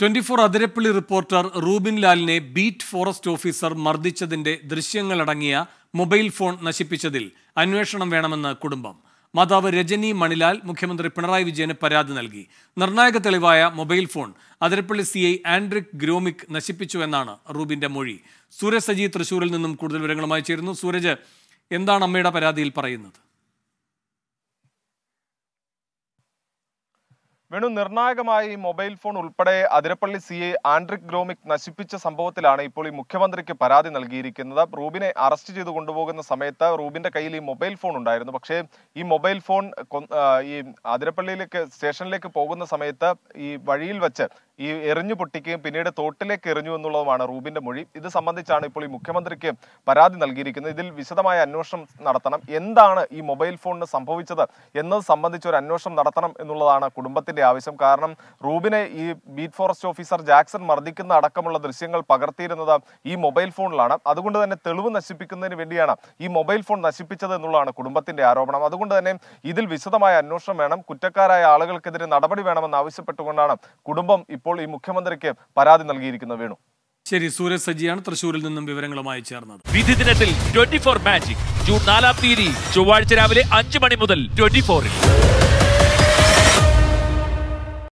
twenty four Athirappilly reporter Rubin ലാലിനെ beat forest officer മർദ്ദിച്ചതിന്റെ ദൃശ്യങ്ങളടങ്ങിയ മൊബൈൽ ഫോൺ നശിപ്പിച്ചതിൽ അന്വേഷണം വേണമെന്ന് കുടുംബം മാതാവ് രജനി മണിലാൽ മുഖ്യമന്ത്രി പിണറായി വിജയന് പരാതി നൽകി നിർണായക തെളിവായ mobile phone Athirappilly C I Andrik Gromik നശിപ്പിച്ചു എന്നാണ് റൂബിന്റെ മൊഴി സൂരജ് സജി തൃശൂരിൽ നിന്നും കൂടുതൽ വിവരങ്ങളുമായി ചേരുന്നു സൂരജ് എന്താണ് അമ്മയുടെ പരാതിയിൽ പറയുന്നത് വേണു നിർണായകമായി മൊബൈൽ ഫോൺ ഉൾപ്പെടെ Athirappilly C A Andrik Gromik നശിപ്പിച്ച സംഭവത്തിലാണ് ഇപ്പോൾ ഈ മുഖ്യമന്ത്രിക്ക് പരാതി നൽകിയിരിക്കുന്നത് റൂബിനെ അറസ്റ്റ് ചെയ്ത് കൊണ്ടുപോകുന്ന സമയത്ത് റൂബിന്റെ കയ്യിൽ ഈ മൊബൈൽ ഫോൺ ഉണ്ടായിരുന്നു പക്ഷേ ഈ മൊബൈൽ ഫോൺ ഈ അതിരപ്പള്ളിയിലേക്ക് സ്റ്റേഷനിലേക്ക് പോകുന്ന സമയത്ത് ഈ വഴിയിൽ വെച്ച് ഈ എറിഞ്ഞു പൊട്ടിക്കുകയും പിന്നീട് തോട്ടിലേക്ക് എറിഞ്ഞു എന്നുള്ളതുമാണ് റൂബിന്റെ മൊഴി ഇത് സംബന്ധിച്ചാണ് ഇപ്പോൾ ഈ മുഖ്യമന്ത്രിക്ക് പരാതി നൽകിയിരിക്കുന്നത് ഇതിൽ വിശദമായ അന്വേഷണം നടത്തണം എന്താണ് ഈ മൊബൈൽ ഫോണിന് സംഭവിച്ചത് എന്നത് സംബന്ധിച്ച് ഒരു അന്വേഷണം നടത്തണം എന്നുള്ളതാണ് കുടുംബത്തിന്റെ ആവശ്യം കാരണം റൂബിനെ ഈ ബീറ്റ് ഫോറസ്റ്റ് ഓഫീസർ ജാക്സൺ മർദ്ദിക്കുന്ന അടക്കമുള്ള ദൃശ്യങ്ങൾ പകർത്തിയിരുന്നത് ഈ മൊബൈൽ ഫോണിലാണ് അതുകൊണ്ട് തന്നെ തെളിവ് നശിപ്പിക്കുന്നതിന് വേണ്ടിയാണ് ഈ മൊബൈൽ ഫോൺ നശിപ്പിച്ചത് എന്നുള്ളതാണ് കുടുംബത്തിന്റെ ആരോപണം അതുകൊണ്ട് തന്നെ ഇതിൽ വിശദമായ അന്വേഷണം വേണം കുറ്റക്കാരായ ആളുകൾക്കെതിരെ നടപടി വേണമെന്ന് ആവശ്യപ്പെട്ടുകൊണ്ടാണ് കുടുംബം ഇപ്പോൾ ഇപ്പോൾ ഈ മുഖ്യമന്ത്രിക്ക് പരാതി നൽകിയിരിക്കുന്ന വേണു ശരി സൂരജ് സജിയാണ് തൃശൂരിൽ നിന്നും വിവരങ്ങളുമായി ചേർന്നത് വിധി ദിനത്തിൽ ട്വന്റി ഫോർ മാജിക് ജൂൺ നാലാം തീയതി ചൊവ്വാഴ്ച രാവിലെ അഞ്ചു മണി മുതൽ ട്വന്റി ഫോറിൽ